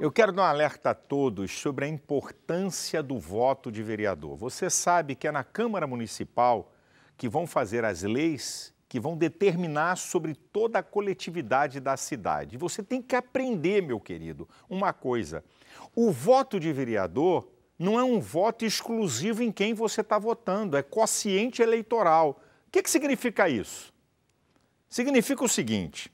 Eu quero dar um alerta a todos sobre a importância do voto de vereador. Você sabe que é na Câmara Municipal que vão fazer as leis que vão determinar sobre toda a coletividade da cidade. Você tem que aprender, meu querido, uma coisa: o voto de vereador não é um voto exclusivo em quem você está votando, é quociente eleitoral. O que, que significa isso? Significa o seguinte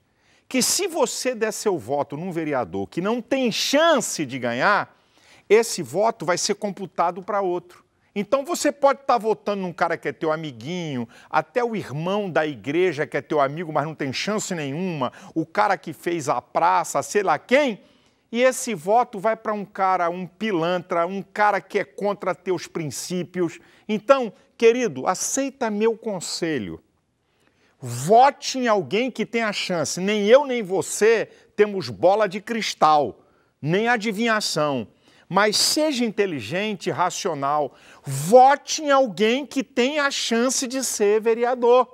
que se você der seu voto num vereador que não tem chance de ganhar, esse voto vai ser computado para outro. Então você pode estar tá votando num cara que é teu amiguinho, até o irmão da igreja que é teu amigo, mas não tem chance nenhuma, o cara que fez a praça, sei lá quem, e esse voto vai para um cara, um pilantra, um cara que é contra teus princípios. Então, querido, aceita meu conselho. Vote em alguém que tenha chance. Nem eu nem você temos bola de cristal, nem adivinhação. Mas seja inteligente, racional. Vote em alguém que tenha a chance de ser vereador.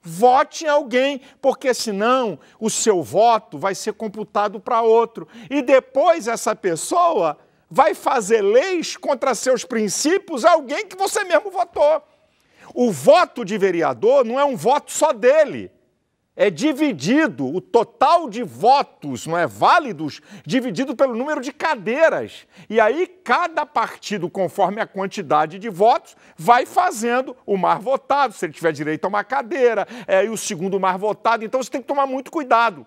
Vote em alguém, porque senão o seu voto vai ser computado para outro. E depois essa pessoa vai fazer leis contra seus princípios alguém que você mesmo votou. O voto de vereador não é um voto só dele. É dividido, o total de votos não é válidos, dividido pelo número de cadeiras. E aí cada partido, conforme a quantidade de votos, vai fazendo o mais votado, se ele tiver direito a uma cadeira, é, e o segundo mais votado. Então você tem que tomar muito cuidado.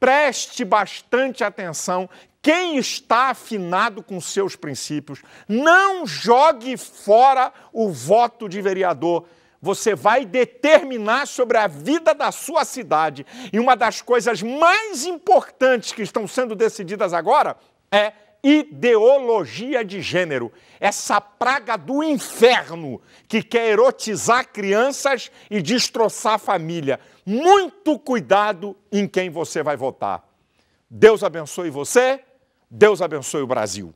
Preste bastante atenção quem está afinado com seus princípios, não jogue fora o voto de vereador. Você vai determinar sobre a vida da sua cidade. E uma das coisas mais importantes que estão sendo decididas agora é ideologia de gênero, essa praga do inferno que quer erotizar crianças e destroçar a família. Muito cuidado em quem você vai votar. Deus abençoe você Deus abençoe o Brasil.